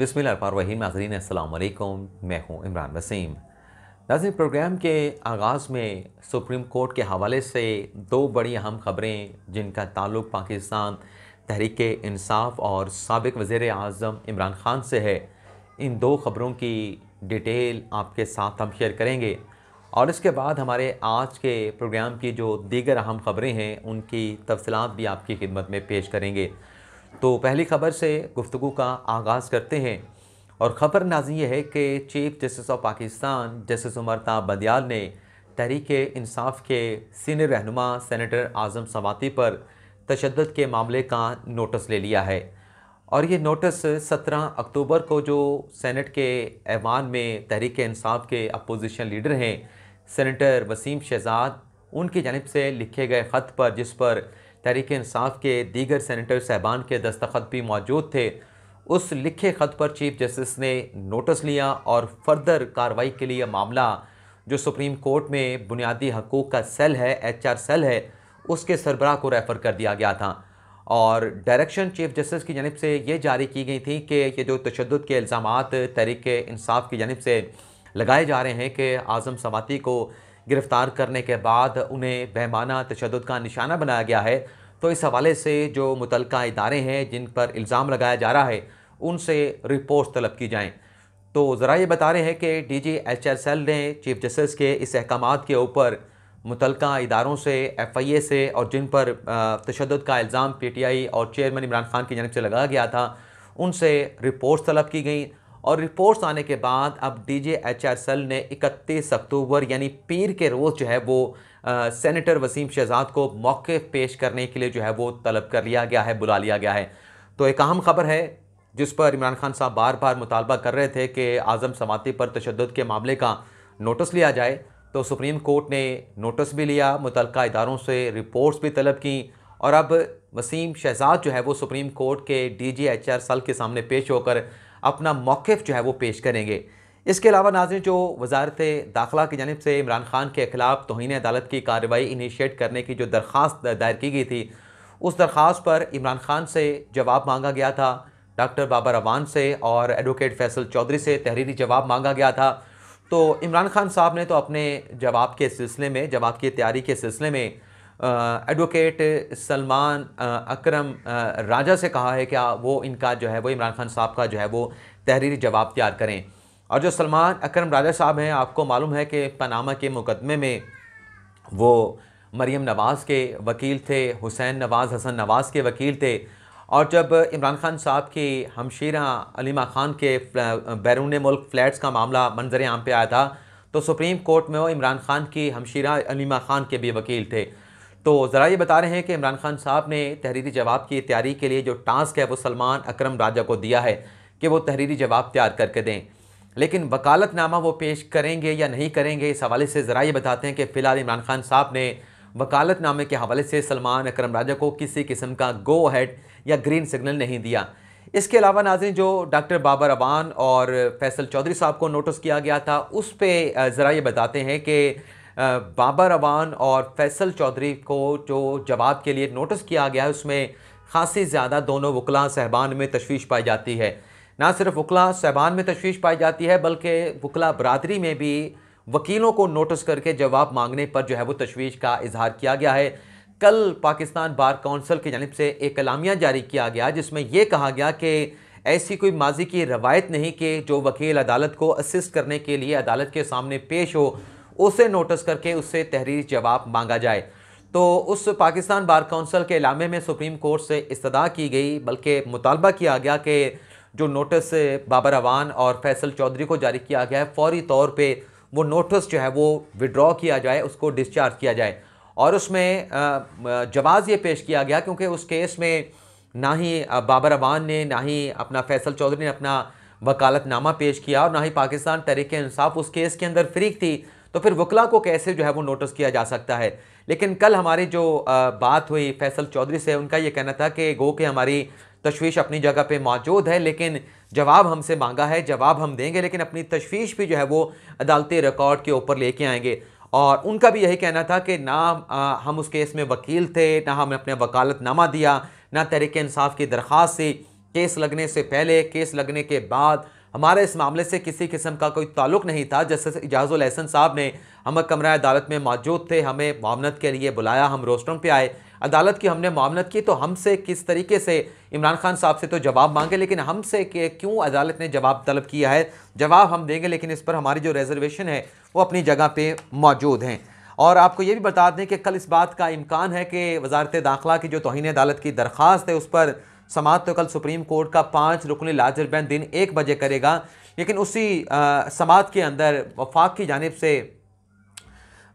बिसमीम नाजरीन अल्लाम मैं हूँ इमरान वसीम नाजिन प्रोग्राम के आगाज़ में सुप्रीम कोर्ट के हवाले से दो बड़ी अहम ख़बरें जिनका ताल्लुक़ पाकिस्तान तहरीक इंसाफ और सबक वज़र अजम इमरान ख़ान से है इन दो ख़बरों की डिटेल आपके साथ हम शेयर करेंगे और इसके बाद हमारे आज के प्रोग्राम की जो दीगर अहम ख़बरें हैं उनकी तफसलत भी आपकी खिदमत में पेश करेंगे तो पहली खबर से गुफ्तु का आगाज़ करते हैं और ख़बर नाजी ये है कि chief justice of Pakistan justice Umar ताब बदयाल ने तहरीक इंसाफ के सीनियर रहनुमा सेनेटर आज़म सवाती पर तशद के मामले का नोटिस ले लिया है और ये नोटिस 17 अक्टूबर को जो सेनेट के ऐवान में तहरीक इंसाफ के अपोजिशन लीडर हैं सेनेटर वसीम शहजाद उनकी जानब से लिखे गए ख़त पर जिस पर तहरीक इंसाफ के दीगर सैनिटर साहबान के दस्तखत भी मौजूद थे उस लिखे ख़त पर चीफ जस्टिस ने नोटिस लिया और फर्दर कार्रवाई के लिए मामला जो सुप्रीम कोर्ट में बुनियादी हकूक़ का सेल है एच आर सेल है उसके सरबरा को रेफ़र कर दिया गया था और डायरेक्शन चीफ जस्टिस की जानब से ये जारी की गई थी कि ये जो तशद के इल्ज़ाम तहरीक इंसाफ की जानब से लगाए जा रहे हैं कि आज़म समाती को गिरफ्तार करने के बाद उन्हें बेमाना तशद का निशाना बनाया गया है तो इस हवाले से जो मुतल इदारे हैं जिन पर इल्ज़ाम लगाया जा रहा है उनसे रिपोर्ट तलब की जाएँ तो ज़रा ये बता रहे हैं कि D G H S L ने चीफ जस्टिस के इस अहकाम के ऊपर मुतल इदारों से एफ़ आई ए से और जिन पर तशद का इल्ज़ाम पी टी आई और चेयरमैन इमरान खान की जानब से लगाया गया था उनसे रिपोर्ट्स तलब की गई और रिपोर्ट्स आने के बाद अब डी जे एच आर सल ने इकतीस अक्टूबर यानी पीर के रोज़ जो है वो सैनिटर सेनेटर वसीम शहजाद को मौके पेश करने के लिए जो है वो तलब कर लिया गया है बुला लिया गया है तो एक अहम खबर है जिस पर इमरान खान साहब बार बार मुतालबा कर रहे थे कि आज़म समाती पर तशद के मामले का नोटिस लिया जाए तो सुप्रीम कोर्ट ने नोटिस भी लिया मुतल इदारों से रिपोर्ट्स भी तलब की और अब वसीम शहजाद जो है वो सुप्रीम कोर्ट के डी जी एच आर सल के सामने पेश होकर अपना मौक़ जो है वो पेश करेंगे इसके अलावा नाजन जो वजारत दाखिला की जानब से इमरान खान के खिलाफ तोहन अदालत की कार्रवाई इनिशिएट करने की जो दरख्वास्त दायर की गई थी उस दरख्वास्त पर इमरान खान से जवाब मांगा गया था डॉक्टर बाबर अवान से और एडवोकेट फैसल चौधरी से तहरीरी जवाब मांगा गया था तो इमरान खान साहब ने तो अपने जवाब के सिलसिले में जवाब की तैयारी के सिलसिले में एडवोकेट सलमान अकरम राजा से कहा है कि वो इनका जो है वो इमरान खान साहब का जो है वो तहरीरी जवाब तैयार करें और जो सलमान अकरम राजा साहब हैं आपको मालूम है कि पनामा के मुकदमे में वो मरीम नवाज़ के वकील थे हुसैन नवाज़ हसन नवाज़ के वकील थे और जब इमरान खान साहब की हमशीरा अलीमा ख़ान के बैरून मुल्क फ्लैट्स का मामला मंजर आम पे आया था तो सुप्रीम कोर्ट में वो इमरान खान की हमशीरा अलीमा ख़ान के भी वकील थे तो ज़रा ये बता रहे हैं कि इमरान खान साहब ने तहरीरी जवाब की तैयारी के लिए जो टास्क है वो सलमान अक्रम राजा को दिया है कि वो तहरीरी जवाब तैयार करके दें लेकिन वकालतनामा वो पेश करेंगे या नहीं करेंगे इस हवाले से ज़रा ये बताते हैं कि फ़िलहाल इमरान खान साहब ने वकालतनामे के हवाले से सलमान अक्रम राजा को किसी किस्म का गो हैड या ग्रीन सिग्नल नहीं दिया इसके अलावा नाजिन जो डॉक्टर बाबर अबान और फैसल चौधरी साहब को नोटिस किया गया था उस पर ज़रा ये बताते हैं कि बाबर अवान और फैसल चौधरी को जो जवाब के लिए नोटिस किया गया है उसमें खासी ज़्यादा दोनों वकला साहबान में तशवीश पाई जाती है ना सिर्फ वकला साहबान में तशवीश पाई जाती है बल्कि वकला बरदरी में भी वकीलों को नोटिस करके जवाब मांगने पर जो है वो तशवीश का इजहार किया गया है कल पाकिस्तान बार कौंसिल की जानब से एक अलामिया जारी किया गया जिसमें यह कहा गया कि ऐसी कोई माजी की रवायत नहीं कि जो वकील अदालत को असिस्ट करने के लिए अदालत के सामने पेश हो उसे नोटिस करके उससे तहरीर जवाब मांगा जाए तो उस पाकिस्तान बार काउंसिल के इलामे में सुप्रीम कोर्ट से इस्तः की गई बल्कि मुतालबा किया गया कि जो नोटिस बाबर अवान और फैसल चौधरी को जारी किया गया है फौरी तौर पर वो नोटिस जो है वो विड्रॉ किया जाए उसको डिस्चार्ज किया जाए और उसमें जवाब ये पेश किया गया क्योंकि उस केस में ना ही बाबर अवान ने ना ही अपना फैसल चौधरी ने अपना वकालतनामा पेश किया और ना ही पाकिस्तान तहरीक इंसाफ उस केस के अंदर फ्रीक थी तो फिर वकला को कैसे जो है वो नोटिस किया जा सकता है लेकिन कल हमारी जो बात हुई फैसल चौधरी से उनका ये कहना था कि गो के हमारी तशवीश अपनी जगह पे मौजूद है लेकिन जवाब हमसे मांगा है जवाब हम देंगे लेकिन अपनी तशवीश भी जो है वो अदालती रिकॉर्ड के ऊपर लेके आएंगे और उनका भी यही कहना था कि ना हम उस केस में वकील थे ना हमने अपने वकालतनामा दिया ना तरीकानसाफ़ इंसाफ की दरख्वास्त थी केस लगने से पहले केस लगने के बाद हमारे इस मामले से किसी किस्म का कोई ताल्लुक नहीं था जस्टिस इजाज़ुल एहसन साहब ने हम कमरा अदालत में मौजूद थे हमें मामनत के लिए बुलाया हम रोस्टरों पे आए अदालत की हमने मामनत की तो हमसे किस तरीके से इमरान खान साहब से तो जवाब मांगे लेकिन हमसे क्यों अदालत ने जवाब तलब किया है जवाब हम देंगे लेकिन इस पर हमारी जो रिजर्वेशन है वो अपनी जगह पर मौजूद हैं और आपको ये भी बता दें कि कल इस बात का इम्कान है कि वजारत दाखिला की जो तोहन अदालत की दरख्वास्त है उस पर समाज तो कल सुप्रीम कोर्ट का पाँच रुकनी लाजर बैन दिन एक बजे करेगा लेकिन उसी समाज के अंदर वफाक की जानब से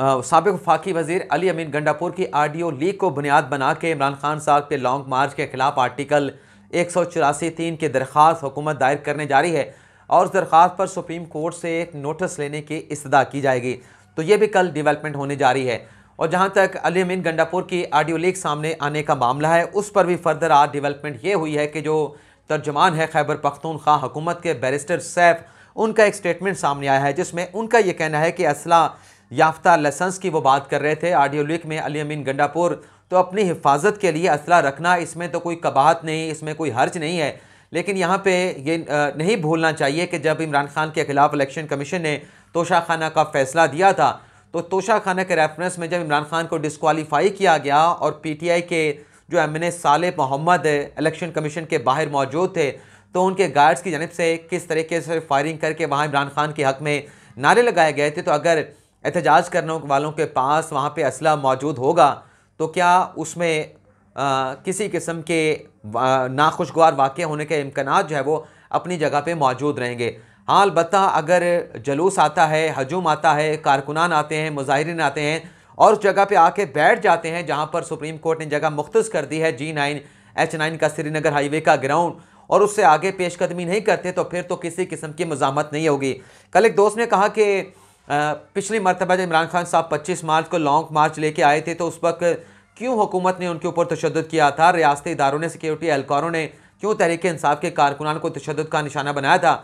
सबक वफाकी वजीर अली अमीन गंडापुर की आडियो लीक को बुनियाद बना के इमरान खान साहब के लॉन्ग मार्च के खिलाफ आर्टिकल एक सौ चौरासी तीन की दरख्वास्त हुकूमत दायर करने जारी है और उस दरख्वास्त पर सुप्रीम कोर्ट से एक नोटिस लेने की इस्तः की जाएगी तो ये भी कल डेवलपमेंट होने जा रही है और जहां तक अमीन गंडापुर की आडियो लीक सामने आने का मामला है उस पर भी फर्दर आज डेवलपमेंट ये हुई है कि जो तर्जमान है खैबर पख्तूनख्वा हुकूमत के बैरिस्टर सैफ उनका एक स्टेटमेंट सामने आया है जिसमें उनका ये कहना है कि असला याफ्ता लसंस की वो बात कर रहे थे आडियो लीक में अली अमीन गंडापुर तो अपनी हिफाजत के लिए असला रखना इसमें तो कोई कबाहत नहीं इसमें कोई हर्ज नहीं है लेकिन यहाँ पे ये नहीं भूलना चाहिए कि जब इमरान खान के ख़िलाफ़ इलेक्शन कमीशन ने तोशा खाना का फ़ैसला दिया था तो तोशा खाना के रेफरेंस में जब इमरान खान को डिसकॉलीफाई किया गया और पी के जो एम एन साले मोहम्मद इलेक्शन कमीशन के बाहर मौजूद थे तो उनके गार्ड्स की जानब से किस तरीके से फायरिंग करके वहाँ इमरान खान के हक में नारे लगाए गए थे तो अगर एहतजाज करने वालों के पास वहाँ पर असला मौजूद होगा तो क्या उसमें आ, किसी किस्म के नाखुशगवार वाक़ होने के इम्कान जो है वो अपनी जगह पे मौजूद रहेंगे अलबत् अगर जलूस आता है हजूम आता है कारकुनान आते हैं मुजाहरीन आते हैं और उस जगह पे आके बैठ जाते हैं जहाँ पर सुप्रीम कोर्ट ने जगह मुख्त कर दी है जी नाइन एच नाइन का श्रीनगर हाईवे का ग्राउंड और उससे आगे पेशकदमी नहीं करते तो फिर तो किसी किस्म की मजामत नहीं होगी कल एक दोस्त ने कहा कि पिछली मरतबा जब इमरान खान साहब पच्चीस मार्च को लॉन्ग मार्च लेके आए थे तो उस वक्त क्यों हुकूमत ने उनके ऊपर तशद किया था रियासती इदारों ने सिक्योरिटी एहलकारों ने क्यों तहरीक इंसाफ के कारकुनान को तशद का निशाना बनाया था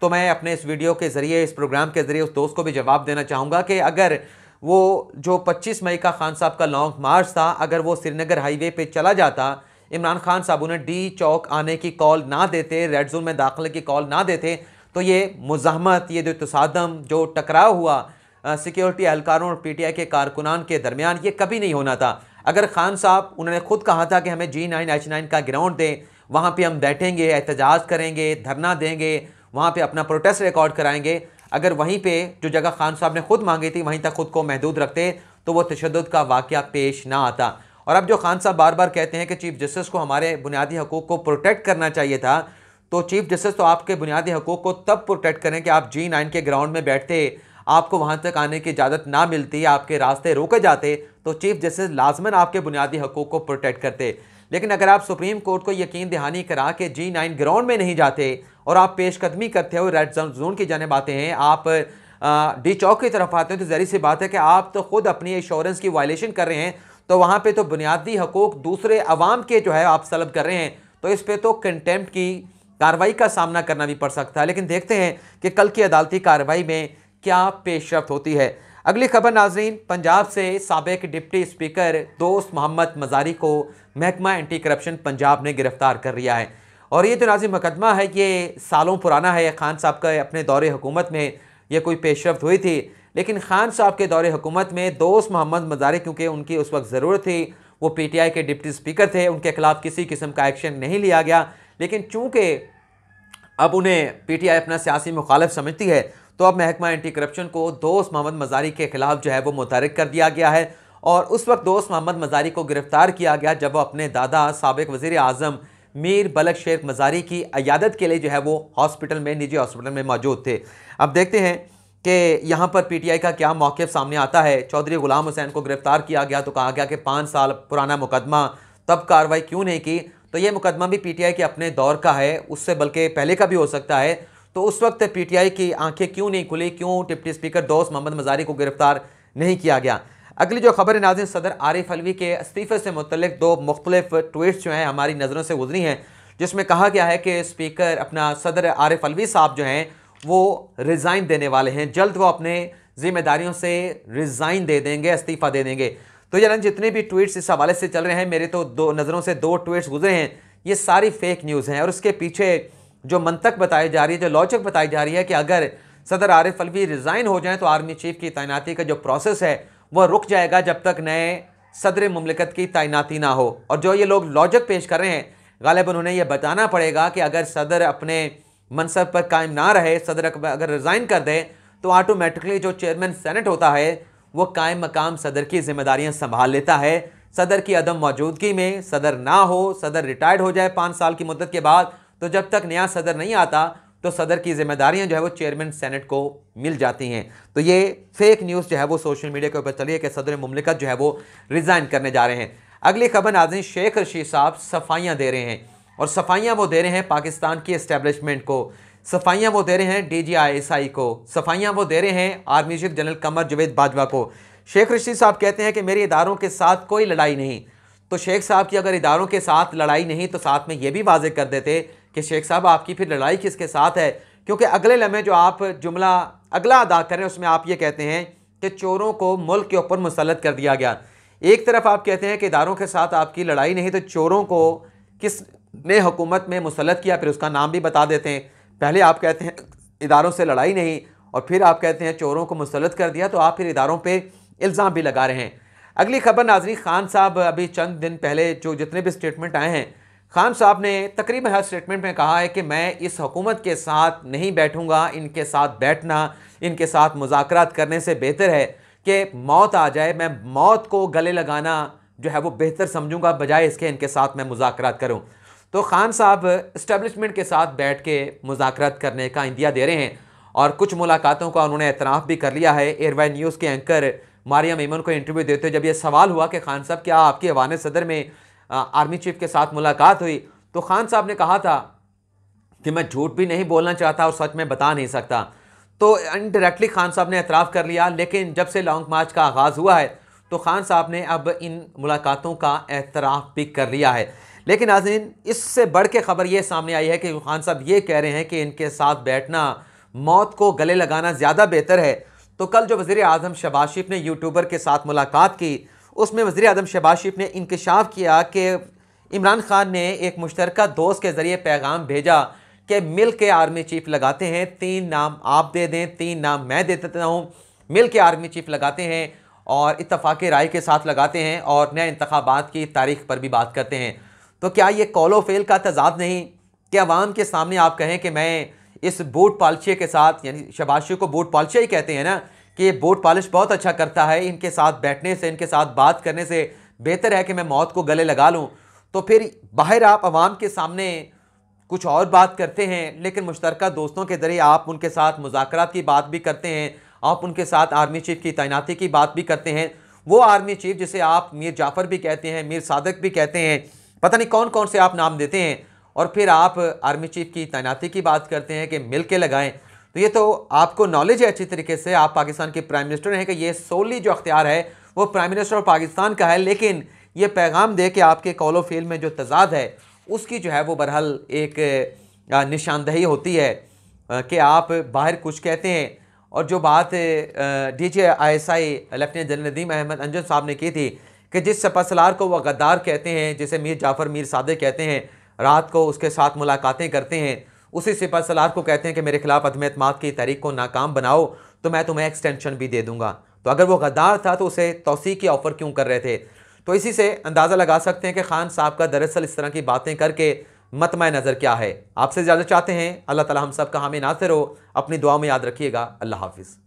तो मैं अपने इस वीडियो के ज़रिए इस प्रोग्राम के ज़रिए उस दोस्त को भी जवाब देना चाहूँगा कि अगर वो जो 25 मई का खान साहब का लॉन्ग मार्च था अगर वो श्रीनगर हाईवे पे चला जाता इमरान खान साहब उन्हें डी चौक आने की कॉल ना देते रेड जोन में दाखिले की कॉल ना देते तो ये मुजामत ये जो तसादम जो टकराव हुआ सिक्योरिटी एहलकारों और पी के कारकुनान के दरमियान ये कभी नहीं होना था अगर खान साहब उन्होंने खुद कहा था कि हमें जी नाइन एच नाइन का ग्राउंड दें वहाँ पर हम बैठेंगे एहतजाज करेंगे धरना देंगे वहाँ पर अपना प्रोटेस्ट रिकॉर्ड कराएंगे अगर वहीं पर जो जगह खान साहब ने खुद मांगी थी वहीं तक खुद को महदूद रखते तो वो तशद का वाक़ पेश ना आता और अब जो खान साहब बार बार कहते हैं कि चीफ जस्टिस को हमारे बुनियादी हकूक़ को प्रोटेक्ट करना चाहिए था तो चीफ जस्टिस तो आपके बुनियादी हकूक़ को तब प्रोटेक्ट करें कि आप जी नाइन के ग्राउंड में बैठते आपको वहाँ तक आने की इजाज़त ना मिलती आपके रास्ते रोके जाते तो चीफ जस्टिस लाजमन आपके बुनियादी हकूक़ को प्रोटेक्ट करते लेकिन अगर आप सुप्रीम कोर्ट को यकीन दहानी करा के जी नाइन ग्राउंड में नहीं जाते और आप पेशकदमी करते हो रेड जोन की जानब आते हैं आप डी चौक की तरफ आते हैं तो जहरी सी बात है कि आप तो खुद अपनी इंश्योरेंस की वायलेशन कर रहे हैं तो वहाँ पर तो बुनियादी हकूक दूसरे अवाम के जो है आप सलब कर रहे हैं तो इस पर तो कंटेम्प्ट की कार्रवाई का सामना करना भी पड़ सकता है लेकिन देखते हैं कि कल की अदालती कार्रवाई में क्या पेशरफ होती है अगली खबर नाजरीन पंजाब से सबक डिप्टी स्पीकर दोस्त मोहम्मद मजारी को महकमा एंटी करप्शन पंजाब ने गिरफ्तार कर लिया है और ये जो तो नाजिम मुकदमा है ये सालों पुराना है खान साहब का अपने दौरे हुकूमत में ये कोई पेशरफ हुई थी लेकिन खान साहब के दौरे हुकूमत में दोस्त मोहम्मद मजारी क्योंकि उनकी उस वक्त ज़रूरत थी वो पीटीआई के डिप्टी स्पीकर थे उनके खिलाफ किसी किस्म का एक्शन नहीं लिया गया लेकिन चूँकि अब उन्हें पीटीआई अपना सियासी मुखालफ समझती है तो अब महकमा एंटी करप्शन को दोस्त मोहम्मद मजारी के खिलाफ जो है वो मुतहरक कर दिया गया है और उस वक्त दोस्त मोहम्मद मजारी को गिरफ़्तार किया गया जब वो अपने दादा सबक वज़ी अजम मीर बलक शेख मज़ारी की अयादत के लिए जो है वो हॉस्पिटल में निजी हॉस्पिटल में मौजूद थे अब देखते हैं कि यहाँ पर पीटीआई का क्या मौक़ सामने आता है चौधरी गुलाम हुसैन को गिरफ़्तार किया गया तो कहा गया कि पाँच साल पुराना मुकदमा तब कार्रवाई क्यों नहीं की तो ये मुकदमा भी पीटीआई के अपने दौर का है उससे बल्कि पहले का भी हो सकता है तो उस वक्त पीटीआई की आंखें क्यों नहीं खुली क्यों डिप्टी स्पीकर दोस्त मोहम्मद मजारी को गिरफ्तार नहीं किया गया अगली जो खबर है नाजिन सदर आरिफ अलवी के इस्तीफे से मुतलिक दो मुख्तलिफ ट्वीट जो हैं हमारी नज़रों से गुजरी हैं जिसमें कहा गया है कि स्पीकर अपना सदर आरिफ अलवी साहब जो हैं वो रिज़ाइन देने वाले हैं जल्द वो अपने जिम्मेदारियों से रिज़ाइन दे देंगे इस्तीफ़ा दे देंगे तो यार जितने भी ट्वीट्स इस हवाले से चल रहे हैं मेरे तो दो नज़रों से दो ट्वीट्स गुजरे हैं ये सारी फेक न्यूज़ हैं और उसके पीछे जो मंतक बताई जा रही है जो लॉजिक बताई जा रही है कि अगर सदर आरिफ अलवी रिज़ाइन हो जाएँ तो आर्मी चीफ की तैनाती का जो प्रोसेस है वह रुक जाएगा जब तक नए सदर ममलिकत की तैनाती ना हो और जो ये लोग लॉजिक पेश कर रहे हैं गालिब उन्हें यह बताना पड़ेगा कि अगर सदर अपने मनसब पर कायम ना रहे सदर अगर रिज़ाइन कर दे तो ऑटोमेटिकली जो चेयरमैन सेनेट होता है वो कायम मकाम सदर की जिम्मेदारियाँ संभाल लेता है सदर की अदम मौजूदगी में सदर ना हो सदर रिटायर्ड हो जाए पाँच साल की मदद के बाद तो जब तक नया सदर नहीं आता तो सदर की जिम्मेदारियां जो है वो चेयरमैन सेनेट को मिल जाती हैं तो ये फेक न्यूज़ जो है वो सोशल मीडिया के ऊपर चली है कि सदर ममलिकत जो है वो रिज़ाइन करने जा रहे हैं अगली खबर नाजिन शेख रशीद साहब सफाइयाँ दे रहे हैं और सफाइयाँ वो दे रहे हैं पाकिस्तान की इस्टेबलिशमेंट को सफाइयाँ वो दे रहे हैं डी जी आई एस आई को सफाइयाँ वो दे रहे हैं army chief general Qamar Javed Bajwa को शेख रशीद साहब कहते हैं कि मेरे इदारों के साथ कोई लड़ाई नहीं तो शेख साहब की अगर इदारों के साथ लड़ाई नहीं तो साथ में ये भी वाजे कर देते कि शेख साहब आपकी फिर लड़ाई किसके साथ है क्योंकि अगले लम्हे जो आप जुमला अगला अदा करें उसमें आप ये कहते हैं कि चोरों को मुल्क के ऊपर मुसलत कर दिया गया एक तरफ आप कहते हैं कि इदारों के साथ आपकी लड़ाई नहीं तो चोरों को किस ने हुकूमत में मुसलत किया फिर उसका नाम भी बता देते हैं पहले आप कहते हैं इदारों से लड़ाई नहीं और फिर आप कहते हैं चोरों को मुसलत कर दिया तो आप फिर इदारों पर इल्ज़ाम भी लगा रहे हैं अगली खबर नाजरी खान साहब अभी चंद दिन पहले जो जितने भी स्टेटमेंट आए हैं खान साहब ने तकरीबन हर स्टेटमेंट में कहा है कि मैं इस हुकूमत के साथ नहीं बैठूंगा इनके साथ बैठना इनके साथ मुजाकर करने से बेहतर है कि मौत आ जाए मैं मौत को गले लगाना जो है वो बेहतर समझूंगा बजाय इसके इनके साथ मैं मुजाकर करूँ तो खान साहब इस्टबलिशमेंट के साथ बैठ के मुजाकर करने का इंदिया दे रहे हैं और कुछ मुलाकातों का उन्होंने एतराफ़ भी कर लिया है एयरवाइन न्यूज़ के एंकर मारिया मेमन को इंटरव्यू देते हुए जब यह सवाल हुआ कि खान साहब क्या आपके अवान सदर में आर्मी चीफ के साथ मुलाकात हुई तो खान साहब ने कहा था कि मैं झूठ भी नहीं बोलना चाहता और सच में बता नहीं सकता तो इनडायरेक्टली खान साहब ने एतराफ़ कर लिया लेकिन जब से लॉन्ग मार्च का आगाज़ हुआ है तो खान साहब ने अब इन मुलाकातों का एतराफ़ भी कर लिया है लेकिन नाजिन इससे बढ़ के ख़बर ये सामने आई है कि खान साहब ये कह रहे हैं कि इनके साथ बैठना मौत को गले लगाना ज़्यादा बेहतर है तो कल जो वज़ी अजम शबाशिफ़ ने यूट्यूबर के साथ मुलाकात की उसमें वजीर अदम शहबाज शरीफ ने इंकशाफ किया कि इमरान खान ने एक मुश्तर दोस्त के ज़रिए पैगाम भेजा कि मिल के आर्मी चीफ लगाते हैं तीन नाम आप दे दें तीन नाम मैं दे देता हूँ मिल के आर्मी चीफ लगाते हैं और इतफाक़ राय के साथ लगाते हैं और नए इंतबात की तारीख पर भी बात करते हैं तो क्या ये कॉलो फेल का तजाद नहीं कि आवाम के सामने आप कहें कि मैं इस बूट पालशिया के साथ यानी शबाशी को बूट पालशिया ही कहते हैं ना कि ये बोट पॉलिश बहुत अच्छा करता है इनके साथ बैठने से इनके साथ बात करने से बेहतर है कि मैं मौत को गले लगा लूँ तो फिर बाहर आप आवाम के सामने कुछ और बात करते हैं लेकिन मुश्तरक दोस्तों के ज़रिए आप उनके साथ मुजाकर की बात भी करते हैं आप उनके साथ आर्मी चीफ़ की तैनाती की बात भी करते हैं वो आर्मी चीफ़ जिसे आप मीर जाफ़र भी कहते हैं मीर सादक भी कहते हैं पता नहीं कौन कौन से आप नाम देते हैं और फिर आप आर्मी चीफ़ की तैनाती की बात करते हैं कि मिल के लगाएँ तो ये तो आपको नॉलेज है अच्छी तरीके से आप पाकिस्तान के प्राइम मिनिस्टर हैं कि ये सोली जो अख्तियार है वो प्राइम मिनिस्टर ऑफ पाकिस्तान का है लेकिन ये पैगाम दे कि आपके कॉलो फेल में जो तजाद है उसकी जो है वो बहरहाल एक निशानदही होती है कि आप बाहर कुछ कहते हैं और जो बात D G I S I lieutenant general Nadeem Ahmed Anjum साहब ने की थी कि जिस सपासलार को वह गद्दार कहते हैं जिसे मीर जाफ़र मीर सादे कहते हैं रात को उसके साथ मुलाकातें करते हैं उसी सिपा सलार को कहते हैं कि मेरे खिलाफ अदम अतमाद की तहरीक को नाकाम बनाओ तो मैं तुम्हें एक्सटेंशन भी दे दूंगा तो अगर वो गद्दार था तो उसे तोसी की ऑफ़र क्यों कर रहे थे तो इसी से अंदाज़ा लगा सकते हैं कि खान साहब का दरअसल इस तरह की बातें करके मतम नज़र क्या है आपसे ज़्यादा चाहते हैं अल्लाह ताली हम सब का हामी नासिर हो अपनी दुआ में याद रखिएगा अल्लाह हाफिज़